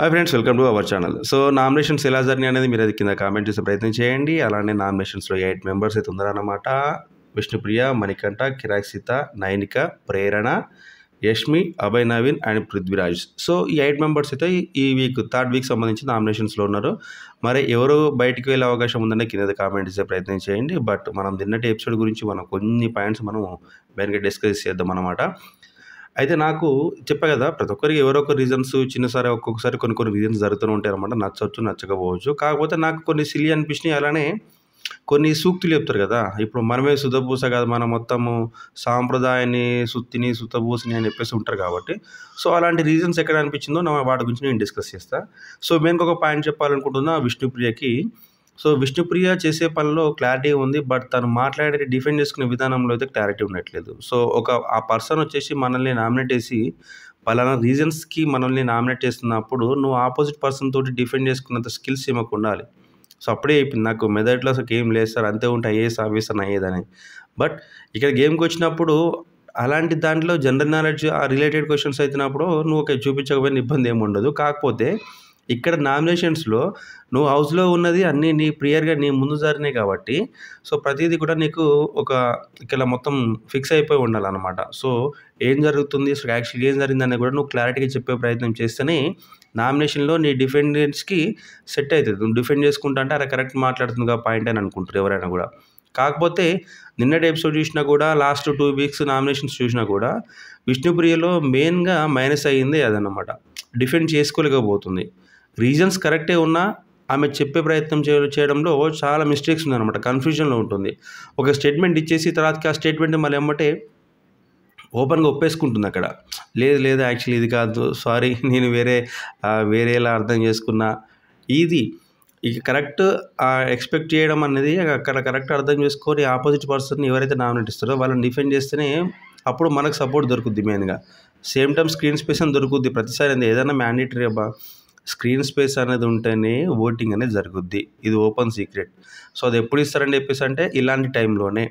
hi friends welcome to our channel so nominations ఎలా జరిగినాయి అనేది మీరు అది కింద కామెంట్ చేసే ప్రయత్నం చేయండి అలానే నామినేషన్స్లో ఎయిట్ మెంబర్స్ అయితే ఉన్నారన్నమాట విష్ణుప్రియ మణికంఠ సీత నైనిక ప్రేరణ యష్మి అభయ్ నవీన్ అండ్ పృథ్వీరాజ్ సో ఈ ఎయిట్ మెంబర్స్ అయితే ఈ వీక్ థర్డ్ వీక్ సంబంధించి నామినేషన్స్లో ఉన్నారు మరి ఎవరు బయటికి వెళ్ళే అవకాశం ఉందంటే కింద కామెంట్ చేసే ప్రయత్నం చేయండి బట్ మనం నిన్నటి ఎపిసోడ్ గురించి మనం కొన్ని పాయింట్స్ మనం వెనక డిస్కస్ చేద్దాం అనమాట అయితే నాకు చెప్పా కదా ప్రతి ఒక్కరికి ఎవరో ఒక రీజన్స్ చిన్నసారి ఒక్కొక్కసారి కొన్ని కొన్ని రీజన్స్ జరుగుతూనే ఉంటాయి అనమాట నచ్చవచ్చు నచ్చకపోవచ్చు కాకపోతే నాకు కొన్ని సిలి అనిపించినాయి అలానే కొన్ని సూక్తులు చెప్తారు కదా ఇప్పుడు మనమే సుతపూస కాదు మనం మొత్తము సాంప్రదాయాన్ని సుత్తిని సుతపూసని అని చెప్పేసి ఉంటారు కాబట్టి సో అలాంటి రీజన్స్ ఎక్కడ అనిపించిందో నా వాటి గురించి నేను డిస్కస్ చేస్తాను సో మేము ఒక పాయింట్ చెప్పాలనుకుంటున్నా విష్ణుప్రియకి సో విష్ణుప్రియ చేసే పనిలో క్లారిటీ ఉంది బట్ తను మాట్లాడే డిఫెండ్ చేసుకునే విధానంలో అయితే క్లారిటీ ఉండట్లేదు సో ఒక ఆ పర్సన్ వచ్చేసి మనల్ని నామినేట్ చేసి పలానా రీజన్స్కి మనల్ని నామినేట్ చేస్తున్నప్పుడు నువ్వు ఆపోజిట్ పర్సన్ తోటి డిఫెండ్ చేసుకున్నంత స్కిల్స్ ఏమో ఉండాలి సో అప్పుడే అయిపోయింది నాకు మెదట్లో అసలు గేమ్ లేదు సార్ అంతే ఉంటే ఐఏఎస్ అని అయ్యేదని బట్ ఇక్కడ గేమ్కి వచ్చినప్పుడు అలాంటి దాంట్లో జనరల్ నాలెడ్జ్ ఆ రిలేటెడ్ క్వశ్చన్స్ అయినప్పుడు నువ్వు ఒక చూపించకపోయిన ఇబ్బంది ఏమి ఉండదు కాకపోతే ఇక్కడ నామినేషన్స్లో నువ్వు హౌస్లో ఉన్నది అన్నీ నీ ప్రియర్గా నీ ముందు జరిగినాయి కాబట్టి సో ప్రతిదీ కూడా నీకు ఒక ఇలా మొత్తం ఫిక్స్ అయిపోయి ఉండాలన్నమాట సో ఏం జరుగుతుంది సో యాక్చువల్గా ఏం జరిగింది అనేది కూడా నువ్వు క్లారిటీగా చెప్పే ప్రయత్నం చేస్తేనే నామినేషన్లో నీ డిఫెండెంట్స్కి సెట్ అవుతుంది నువ్వు డిఫెండ్ చేసుకుంటా అంటే అరే కరెక్ట్ మాట్లాడుతుందిగా పాయింట్ అని అనుకుంటారు ఎవరైనా కూడా కాకపోతే నిన్నటి ఎపిసోడ్ చూసినా కూడా లాస్ట్ టూ వీక్స్ నామినేషన్స్ చూసినా కూడా విష్ణుప్రియలో మెయిన్గా మైనస్ అయ్యింది అదనమాట డిఫెండ్ చేసుకోలేకపోతుంది రీజన్స్ కరెక్టే ఉన్నా ఆమె చెప్పే ప్రయత్నం చే చేయడంలో చాలా మిస్టేక్స్ ఉందన్నమాట కన్ఫ్యూజన్లో ఉంటుంది ఒక స్టేట్మెంట్ ఇచ్చేసి తర్వాత ఆ స్టేట్మెంట్ మళ్ళీ ఎమ్మటే ఓపెన్గా ఒప్పేసుకుంటుంది అక్కడ లేదు లేదు యాక్చువల్లీ ఇది కాదు సారీ నేను వేరే వేరేలా అర్థం చేసుకున్నా ఇది ఇక కరెక్ట్ ఎక్స్పెక్ట్ చేయడం అనేది అక్కడ కరెక్ట్ అర్థం చేసుకొని ఆపోజిట్ పర్సన్ ఎవరైతే నామినేట్ ఇస్తారో వాళ్ళని డిఫెండ్ చేస్తేనే అప్పుడు మనకు సపోర్ట్ దొరుకుద్ది మెయిన్గా సేమ్ టైం స్క్రీన్ స్పేస్ అని దొరుకుద్ది ప్రతిసారి ఏదైనా మ్యాండేటరీ అబ్బా స్క్రీన్ స్పేస్ అనేది ఉంటేనే ఓటింగ్ అనేది జరుగుద్ది ఇది ఓపెన్ సీక్రెట్ సో అది ఎప్పుడు ఇస్తారని చెప్పేసి అంటే ఇలాంటి టైంలోనే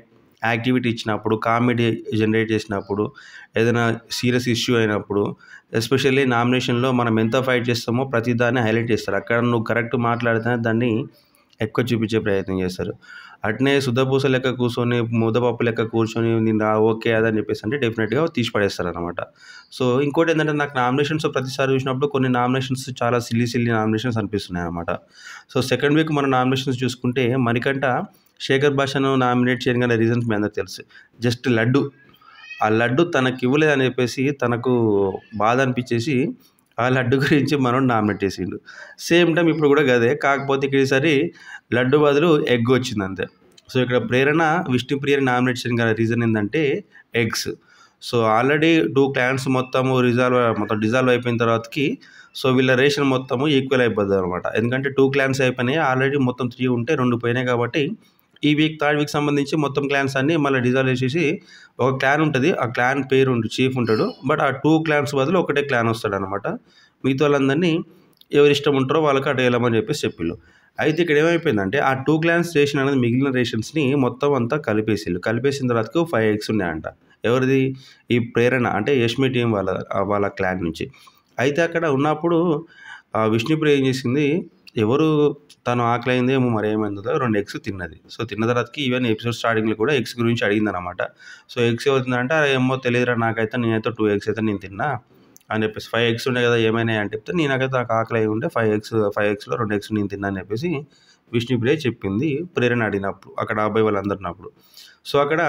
యాక్టివిటీ ఇచ్చినప్పుడు కామెడీ జనరేట్ చేసినప్పుడు ఏదైనా సీరియస్ ఇష్యూ అయినప్పుడు ఎస్పెషల్లీ నామినేషన్లో మనం ఎంత ఫైట్ చేస్తామో ప్రతిదాన్ని హైలైట్ చేస్తారు అక్కడ నువ్వు కరెక్ట్ మాట్లాడితే దాన్ని ఎక్కువ చూపించే ప్రయత్నం చేస్తారు అట్నే సుద్దపూస లెక్క కూర్చొని ముద్దపప్పు లెక్క కూర్చొని నేను ఓకే అదని చెప్పేసి అంటే డెఫినెట్గా తీసి పడేస్తారు అనమాట సో ఇంకోటి ఏంటంటే నాకు నామినేషన్స్ ప్రతిసారి చూసినప్పుడు కొన్ని నామినేషన్స్ చాలా సిల్లీ సిల్లీ నామినేషన్స్ అనిపిస్తున్నాయి అనమాట సో సెకండ్ వీక్ మన నామినేషన్స్ చూసుకుంటే మనకంట శేఖర్ భాషను నామినేట్ చేయగల రీజన్స్ మీ అందరికీ తెలుసు జస్ట్ లడ్డు ఆ లడ్డు తనకి ఇవ్వలేదని చెప్పేసి తనకు బాధ అనిపించేసి ఆ లడ్డు గురించి మనం నామినేట్ చేసిండు సేమ్ టైం ఇప్పుడు కూడా గదే కాకపోతే ఈసారి లడ్డు బదులు ఎగ్ వచ్చింది అంతే సో ఇక్కడ ప్రేరణ విష్ణుప్రియ నామినేట్ చేయడం గల రీజన్ ఏంటంటే eggs so already two clans మొత్తము రిజాల్వ్ మొత్తం డిజాల్వ్ అయిపోయిన తర్వాతకి సో వీళ్ళ రేషన్ మొత్తము ఈక్వల్ అయిపోతుంది అనమాట ఎందుకంటే టూ క్లాన్స్ అయిపోయినాయి ఆల్రెడీ మొత్తం త్రీ ఉంటే రెండు పోయినాయి కాబట్టి ఈ వీక్ థర్డ్ వీక్ సంబంధించి మొత్తం క్లాన్స్ అన్ని మళ్ళీ డిజాల్వ్ చేసేసి ఒక క్లాన్ ఉంటుంది ఆ క్లాన్ పేరు ఉంటుంది చీఫ్ ఉంటాడు బట్ ఆ టూ క్లాన్స్ బదులు ఒకటే క్లాన్ వస్తాడు అనమాట మిగతా వాళ్ళందరినీ ఎవరు ఇష్టం ఉంటారో వాళ్ళకి అటు వెళ్ళమని చెప్పేసి చెప్పిళ్ళు అయితే ఇక్కడ ఏమైపోయిందంటే ఆ టూ క్లాన్స్ రేషన్ అనేది మిగిలిన రేషన్స్ని మొత్తం అంతా కలిపేసిళ్ళు కలిపేసిన తర్వాత ఫైవ్ ఎగ్స్ ఉన్నాయంట ఎవరిది ఈ ప్రేరణ అంటే యష్మి టీం వాళ్ళ వాళ్ళ క్లాన్ నుంచి అయితే అక్కడ ఉన్నప్పుడు విష్ణుప్రియ ఏం చేసింది ఎవరు తను ఆకలి ఏమో మరి ఏమైందో రెండు ఎగ్స్ తిన్నది సో తిన్న తర్వాతకి ఈవెన్ ఎపిసోడ్ స్టార్టింగ్లో కూడా ఎగ్స్ గురించి అడిగిందనమాట సో ఎగ్స్ ఏమవుతుందంటే ఏమో తెలియదురా నాకైతే నేనైతే టూ ఎగ్స్ అయితే నేను తిన్నా అని చెప్పేసి ఫైవ్ ఎగ్స్ ఉన్నాయి కదా ఏమైనా అని చెప్తే నేనకైతే నాకు ఆకలి అయి ఉంటే ఫైవ్ ఎగ్స్ ఫైవ్ ఎగ్స్లో రెండు ఎగ్స్ నేను తిన్నాను చెప్పేసి విష్ణుప్రియ చెప్పింది ప్రేరణ అడిగినప్పుడు అక్కడ అబ్బాయి వాళ్ళందరూ ఉన్నప్పుడు సో అక్కడ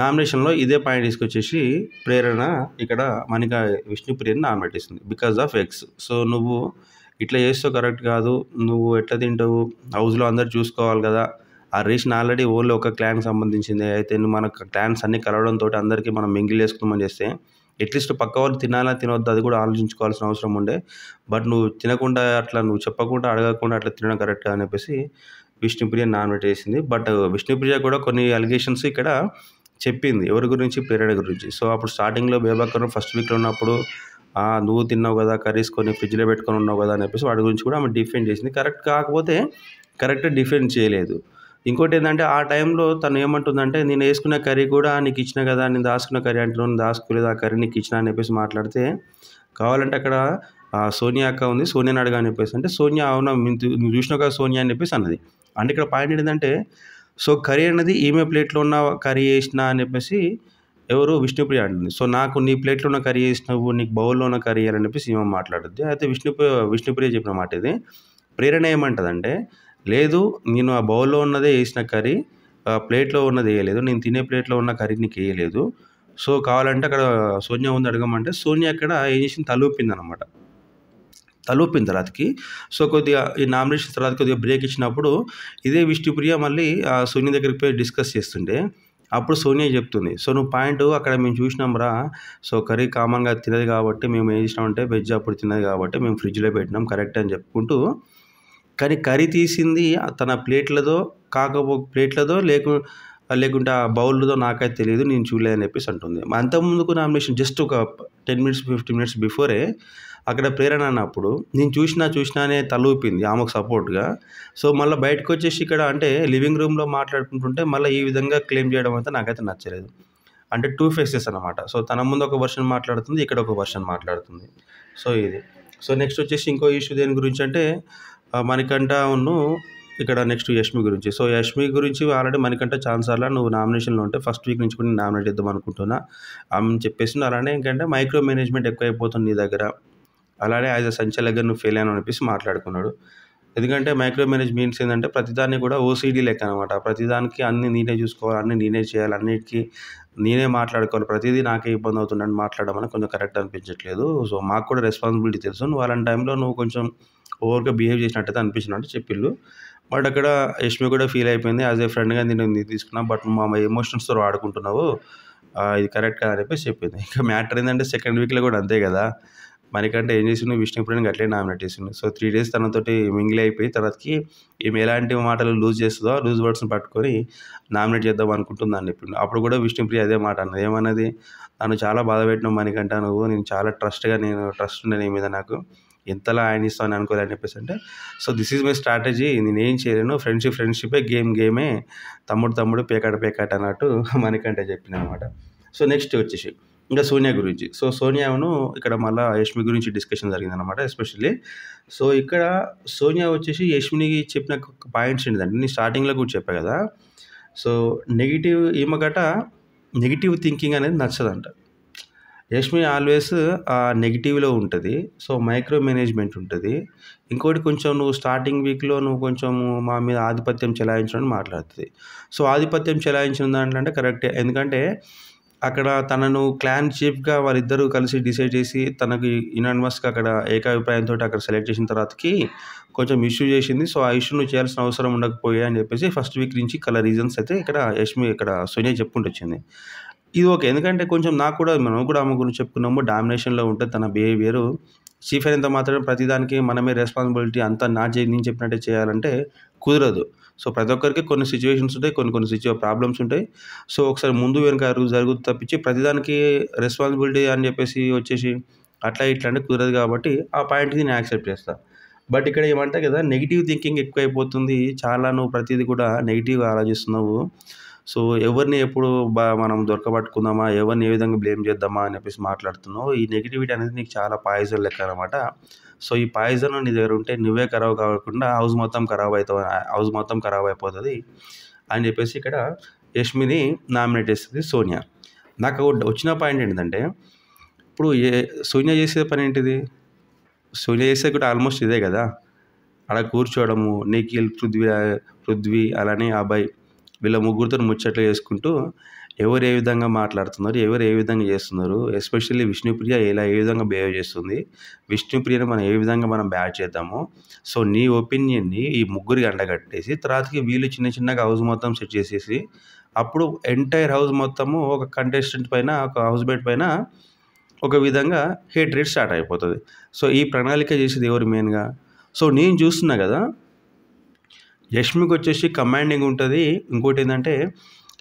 నామినేషన్లో ఇదే పాయింట్ తీసుకొచ్చేసి ప్రేరణ ఇక్కడ మనిక విష్ణుప్రియని నామినేట్ ఇస్తుంది బికాజ్ ఆఫ్ ఎగ్స్ సో నువ్వు ఇట్లా చేస్తే కరెక్ట్ కాదు నువ్వు ఎట్లా తింటావు హౌస్లో అందరు చూసుకోవాలి కదా ఆ రీషన్ ఆల్రెడీ ఓన్లీ ఒక క్లాన్కి సంబంధించింది అయితే నువ్వు మన క్లాన్స్ అన్ని కలవడంతో అందరికీ మనం మింగిల్ చేసుకుందామని చేస్తే ఎట్లీస్ట్ పక్క వాళ్ళు తినాలా తినవద్దు అది కూడా ఆలోచించుకోవాల్సిన అవసరం ఉండే బట్ నువ్వు తినకుండా అట్లా నువ్వు చెప్పకుండా అడగకుండా అట్లా తినడం కరెక్ట్ అని చెప్పేసి విష్ణుప్రియ నామినేట్ చేసింది బట్ విష్ణుప్రియ కూడా కొన్ని అలిగేషన్స్ ఇక్కడ చెప్పింది ఎవరి గురించి ప్రేరణ గురించి సో అప్పుడు స్టార్టింగ్లో బేబాకర్ ఫస్ట్ వీక్లో ఉన్నప్పుడు నువ్వు తిన్నావు కదా కర్రీస్ కొన్ని ఫ్రిడ్జ్లో పెట్టుకొని ఉన్నావు కదా అని చెప్పేసి వాటి గురించి కూడా ఆమె డిఫెండ్ చేసింది కరెక్ట్ కాకపోతే కరెక్ట్ డిఫెండ్ చేయలేదు ఇంకోటి ఏంటంటే ఆ టైంలో తను ఏమంటుందంటే నేను వేసుకున్న కర్రీ కూడా నీకు ఇచ్చిన కదా నేను దాచుకున్న కర్రీ అంటే నేను దాచుకోలేదు ఆ కర్రీ నీకు ఇచ్చిన అని చెప్పేసి మాట్లాడితే కావాలంటే అక్కడ సోనియా అక్క ఉంది సోనియా నాడుగా అని చెప్పేసి అంటే సోనియా అవునా నువ్వు చూసినావు కదా సోనియా అని చెప్పేసి అన్నది అంటే ఇక్కడ పాయింట్ ఏంటంటే సో కర్రీ అనేది ఈమె ప్లేట్లో ఉన్న కర్రీ వేసినా అని చెప్పేసి ఎవరు విష్ణుప్రియ అంటుంది సో నాకు నీ ప్లేట్లో ఉన్న కర్రీ చేసినావు నీకు బౌల్లో ఉన్న కర్రీ అని చెప్పి సీమ మాట్లాడుద్ది అయితే విష్ణుప్రియ విష్ణుప్రియ చెప్పిన మాట ఇది ప్రేరణ ఏమంటుందంటే లేదు నేను ఆ బౌల్లో ఉన్నదే వేసిన కర్రీ ఆ ప్లేట్లో ఉన్నది వేయలేదు నేను తినే ప్లేట్లో ఉన్న కర్రీ నీకు వేయలేదు సో కావాలంటే అక్కడ సోనియా ఉంది అడగమంటే సోనియా అక్కడ ఏం చేసింది తలూపింది అనమాట తలూపిన తర్వాతకి సో కొద్దిగా ఈ నామినేషన్ తర్వాత కొద్దిగా బ్రేక్ ఇచ్చినప్పుడు ఇదే విష్ణుప్రియ మళ్ళీ ఆ సోనియా దగ్గరికి పోయి డిస్కస్ చేస్తుండే అప్పుడు సోనియా చెప్తుంది సో నువ్వు పాయింట్ అక్కడ మేము చూసినాంరా సో కర్రీ కామన్గా తినదు కాబట్టి మేము ఏం చేసినామంటే వెజ్ అప్పుడు తినదు కాబట్టి మేము ఫ్రిడ్జ్లో పెట్టినాం కరెక్ట్ అని చెప్పుకుంటూ కానీ కర్రీ తీసింది తన ప్లేట్లదో కాకపో ప్లేట్లదో లేకు లేకుంటే ఆ బౌల్తో నాకైతే తెలియదు నేను చూడలేదని చెప్పేసి అంటుంది అంతకుముందుకు నామినేషన్ జస్ట్ ఒక ten minutes fifteen minutes before అక్కడ ప్రేరణ అన్నప్పుడు నేను చూసినా చూసినానే తలూపింది ఆమెకు సపోర్ట్గా సో మళ్ళీ బయటకు వచ్చేసి ఇక్కడ అంటే లివింగ్ రూమ్లో మాట్లాడుకుంటుంటే మళ్ళీ ఈ విధంగా క్లెయిమ్ చేయడం అయితే నాకైతే నచ్చలేదు అంటే టూ ఫేసెస్ అనమాట సో తన ముందు ఒక వర్షన్ మాట్లాడుతుంది ఇక్కడ ఒక వర్షన్ మాట్లాడుతుంది సో ఇది సో నెక్స్ట్ వచ్చేసి ఇంకో ఇష్యూ దేని గురించి అంటే మనకంటా ఉన్ను ఇక్కడ నెక్స్ట్ యష్మి గురించి సో యష్మి గురించి ఆల్రెడీ మనకంటే ఛాన్స్ అలా నువ్వు నామినేషన్లో ఉంటే ఫస్ట్ వీక్ నుంచి కూడా నామినేట్ ఇద్దాం అనుకుంటున్నా ఆమె చెప్పేసి అలానే ఏంటంటే మైక్రో మేనేజ్మెంట్ ఎక్కువైపోతుంది నీ దగ్గర అలానే యాజ్ అ దగ్గర నువ్వు ఫెయిల్ అని అనిపిసి మాట్లాడుకున్నాడు ఎందుకంటే మైక్రో మేనేజ్ మీన్స్ ఏంటంటే ప్రతిదాన్ని కూడా ఓసీడీ లెక్క అనమాట ప్రతిదానికి అన్ని నేనే చూసుకోవాలి అన్ని నేనే చేయాలి అన్నిటికీ నేనే మాట్లాడుకోవాలి ప్రతిదీ నాకే ఇబ్బంది అవుతుందని మాట్లాడడం అని కొంచెం కరెక్ట్ అనిపించట్లేదు సో మాకు కూడా రెస్పాన్సిబిలిటీ తెలుసు నువ్వు అలాంటి టైంలో నువ్వు కొంచెం ఓవర్గా బిహేవ్ చేసినట్టయితే అనిపించినట్టు చెప్పిళ్ళు బట్ అక్కడ యష్మి కూడా ఫీల్ అయిపోయింది యాజ్ ఏ ఫ్రెండ్గా నేను తీసుకున్నా బట్ మా ఎమోషన్స్తో ఆడుకుంటున్నావు ఇది కరెక్ట్ కాదని చెప్పేసి చెప్పింది ఇంకా మ్యాటర్ ఏంటంటే సెకండ్ వీక్లో కూడా అంతే కదా మనకంటే ఏం చేసిండు విష్ణుప్రియుని అట్లే నామినేట్ చేసిండు సో త్రీ డేస్ తనతోటి మింగిల్ అయిపోయి తర్వాతకి ఏమి ఎలాంటి మాటలు లూజ్ చేస్తుందో లూజ్ వర్డ్స్ని పట్టుకొని నామినేట్ చేద్దాం అనుకుంటుందని అని చెప్పిండు అప్పుడు కూడా విష్ణుప్రియ అదే మాట అన్నది ఏమన్నది తను చాలా బాధ పెట్టినావు మనకంటా నువ్వు నేను చాలా ట్రస్ట్గా నేను ట్రస్ట్ ఉండే నీ మీద నాకు ఎంతలా ఆయనిస్తాను అనుకోలేదని చెప్పేసి అంటే so this is my strategy నేను ఏం చేయలేను ఫ్రెండ్షిప్ ఫ్రెండ్షిపే గేమ్ గేమే తమ్ముడు తమ్ముడు పేకాట పేకాట అన్నట్టు మనకంటే చెప్పిన అనమాట సో నెక్స్ట్ వచ్చేసి ఇంకా సోనియా గురించి సో సోనియాను ఇక్కడ మళ్ళీ యష్మి గురించి డిస్కషన్ జరిగిందనమాట ఎస్పెషల్లీ సో ఇక్కడ సోనియా వచ్చేసి యష్మినికి చెప్పిన పాయింట్స్ ఏంటంటే నేను స్టార్టింగ్లో కూడా చెప్పా కదా సో నెగిటివ్ ఈమె గట నెగిటివ్ థింకింగ్ అనేది నచ్చదంట యష్మి ఆల్వేస్ ఆ నెగిటివ్లో ఉంటుంది సో మైక్రో మేనేజ్మెంట్ ఉంటుంది ఇంకోటి కొంచెం నువ్వు స్టార్టింగ్ వీక్లో నువ్వు కొంచెం మా మీద ఆధిపత్యం చెలాయించడం మాట్లాడుతుంది సో ఆధిపత్యం చెలాయించిన దాంట్లో అంటే కరెక్టే ఎందుకంటే అక్కడ తనను క్లాన్ చీఫ్గా వారిద్దరూ కలిసి డిసైడ్ చేసి తనకు యునానిమస్గా అక్కడ ఏకాభిప్రాయంతో అక్కడ సెలెక్ట్ చేసిన తర్వాతకి కొంచెం ఇష్యూ చేసింది సో ఆ ఇష్యూ నువ్వు చేయాల్సిన అవసరం ఉండకపోయా అని చెప్పేసి ఫస్ట్ వీక్ నుంచి కల రీజన్స్ అయితే ఇక్కడ యష్మి ఇక్కడ సోనియా చెప్పుకుంటూ వచ్చింది ఇది ఓకే ఎందుకంటే కొంచెం నాకు కూడా మనం కూడా ఆమె గురించి చెప్పుకున్నాము డామినేషన్లో ఉంటే తన బిహేవియరు చీఫ్ అయినంత మాత్రం ప్రతిదానికి మనమే రెస్పాన్సిబిలిటీ అంతా నా చే నేను చెప్పినట్టే చేయాలంటే కుదరదు సో ప్రతి ఒక్కరికి కొన్ని సిచ్యువేషన్స్ ఉంటాయి కొన్ని కొన్ని సిచ్యువే ప్రాబ్లమ్స్ ఉంటాయి సో ఒకసారి ముందు వెనుక జరుగుతూ తప్పించి ప్రతిదానికి రెస్పాన్సిబిలిటీ అని చెప్పేసి వచ్చేసి అట్లా ఇట్లా అంటే కుదరదు కాబట్టి ఆ పాయింట్కి నేను యాక్సెప్ట్ చేస్తాను బట్ ఇక్కడ ఏమంటా కదా నెగిటివ్ థింకింగ్ ఎక్కువైపోతుంది చాలా నువ్వు ప్రతిదీ కూడా నెగిటివ్గా ఆలోచిస్తున్నావు సో ఎవరిని ఎప్పుడు బా మనం దొరకబట్టుకుందామా ఎవరిని ఏ విధంగా బ్లేమ్ చేద్దామా అని చెప్పేసి మాట్లాడుతున్నావు ఈ నెగిటివిటీ అనేది నీకు చాలా పాయిజన్ లెక్క అనమాట సో ఈ పాయిజన్ నీ దగ్గర ఉంటే నువ్వే ఖరాబ్ కాకుండా హౌస్ మొత్తం ఖరాబ్ అవుతావు హౌస్ మొత్తం ఖరాబ్ అయిపోతుంది అని చెప్పేసి ఇక్కడ యష్మిని నామినేట్ చేస్తుంది సోనియా నాకు వచ్చిన పాయింట్ ఏంటంటే ఇప్పుడు ఏ సోనియా చేసే పని ఏంటిది సోనియా చేసే కూడా ఆల్మోస్ట్ ఇదే కదా అలా కూర్చోవడము నిఖిల్ పృథ్వీ పృథ్వీ అలానే అభయ్ వీళ్ళ ముగ్గురితో ముచ్చట్లు చేసుకుంటూ ఎవరు ఏ విధంగా మాట్లాడుతున్నారు ఎవరు ఏ విధంగా చేస్తున్నారు ఎస్పెషల్లీ విష్ణుప్రియ ఇలా ఏ విధంగా బిహేవ్ చేస్తుంది విష్ణుప్రియను మనం ఏ విధంగా మనం బ్యాడ్ చేద్దాము సో నీ ఒపీనియన్ని ఈ ముగ్గురికి అండగట్టేసి తర్వాతకి వీళ్ళు చిన్న చిన్నగా హౌస్ మొత్తం సెట్ చేసేసి అప్పుడు ఎంటైర్ హౌస్ మొత్తము ఒక కంటెస్టెంట్ పైన ఒక హౌస్ మేట్ పైన ఒక విధంగా హేట్ రేట్ స్టార్ట్ అయిపోతుంది సో ఈ ప్రణాళిక చేసేది ఎవరు మెయిన్గా సో నేను చూస్తున్నా కదా యష్మికి వచ్చేసి కమాండింగ్ ఉంటుంది ఇంకోటి ఏంటంటే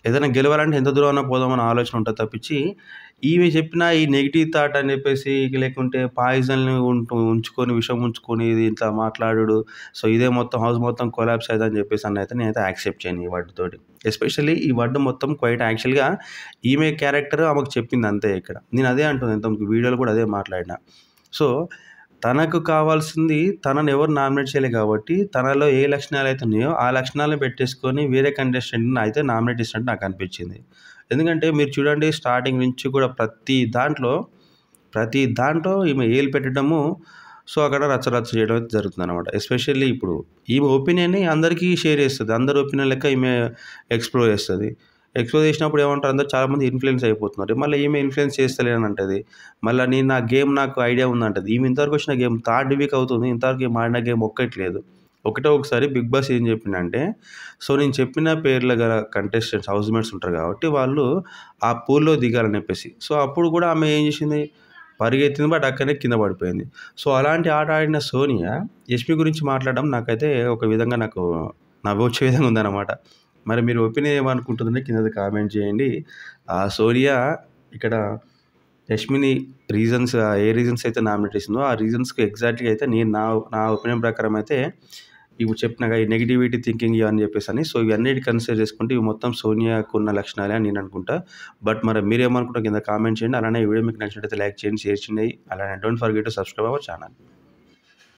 ఏదైనా గెలవాలంటే ఎంత దూరం పోదామని ఆలోచన ఉంటుంది తప్పించి ఈమె చెప్పిన ఈ నెగిటివ్ థాట్ అని చెప్పేసి లేకుంటే పాయిజన్లు ఉంటు ఉంచుకొని విషం ఉంచుకొని ఇది ఇట్లా మాట్లాడు సో ఇదే మొత్తం హౌస్ మొత్తం కొలాబ్స్ అయ్యదని చెప్పేసి అన్న అయితే నేనైతే యాక్సెప్ట్ చేయను ఈ తోటి ఎస్పెషల్లీ ఈ వర్డ్ మొత్తం క్వైట్ యాక్చువల్గా ఈమె క్యారెక్టర్ ఆమెకు చెప్పింది అంతే ఇక్కడ నేను అదే అంటుంది ఇంత వీడియోలో కూడా అదే మాట్లాడినా సో తనకు కావాల్సింది తనను ఎవరు నామినేట్ చేయలేదు కాబట్టి తనలో ఏ లక్షణాలు అయితే ఉన్నాయో ఆ లక్షణాలను పెట్టేసుకొని వేరే కంటెస్టెంట్ని అయితే నామినేట్ చేసినట్టు నాకు అనిపించింది ఎందుకంటే మీరు చూడండి స్టార్టింగ్ నుంచి కూడా ప్రతి దాంట్లో ప్రతి దాంట్లో ఈమె ఏలు పెట్టడము సో అక్కడ రచ్చరచ్చ చేయడం అయితే జరుగుతుంది అనమాట ఎస్పెషల్లీ ఇప్పుడు ఈమె ఒపీనియన్ని అందరికీ షేర్ చేస్తుంది అందరి ఒపీనియన్ లెక్క ఈమె ఎక్స్ప్లోర్ చేస్తుంది ఎక్స్పోజ్ చేసినప్పుడు ఏమంటారు అందరూ చాలామంది ఇన్ఫ్లుయెన్స్ అయిపోతున్నారు మళ్ళీ ఈమె ఇన్ఫ్లుయెన్స్ చేస్తలేనంటది మళ్ళీ నేను నా గేమ్ నాకు ఐడియా ఉందంటది ఈమె ఇంతవరకు వచ్చిన గేమ్ థర్డ్ వీక్ అవుతుంది ఇంతవరకు ఏం ఆడిన గేమ్ ఒక్కట్లేదు ఒకటే ఒకసారి బిగ్ బాస్ ఏం చెప్పిందంటే సో నేను చెప్పిన పేర్ల గల కంటెస్టెంట్స్ హౌస్ మేట్స్ ఉంటారు కాబట్టి వాళ్ళు ఆ పూల్లో దిగాలని చెప్పేసి సో అప్పుడు కూడా ఆమె ఏం చేసింది పరిగెత్తింది బట్ అక్కడనే కింద పడిపోయింది సో అలాంటి ఆట ఆడిన సోనియా యష్మి గురించి మాట్లాడడం నాకైతే ఒక విధంగా నాకు నవ్వొచ్చే విధంగా ఉందన్నమాట మరి మీరు ఒపీనియన్ ఏమనుకుంటుందని కింద కామెంట్ చేయండి ఆ సోనియా ఇక్కడ యష్మిని రీజన్స్ ఏ రీజన్స్ అయితే నామినేట్ చేసిందో ఆ రీజన్స్కి ఎగ్జాక్ట్గా అయితే నేను నా నా ఒపీనియన్ ప్రకారం అయితే ఇప్పుడు చెప్పినాగా ఈ నెగిటివిటీ థింకింగ్ అని చెప్పేసి అని సో ఇవన్నీ కన్సిడర్ చేసుకుంటే ఇవి మొత్తం సోనియాకు ఉన్న లక్షణాలే అని నేను అనుకుంటా బట్ మరి మీరేమనుకుంటా కింద కామెంట్ చేయండి అలానే వీడియో మీకు అయితే లైక్ చేయండి షేర్ చేయండి అలానే don't forget to subscribe our channel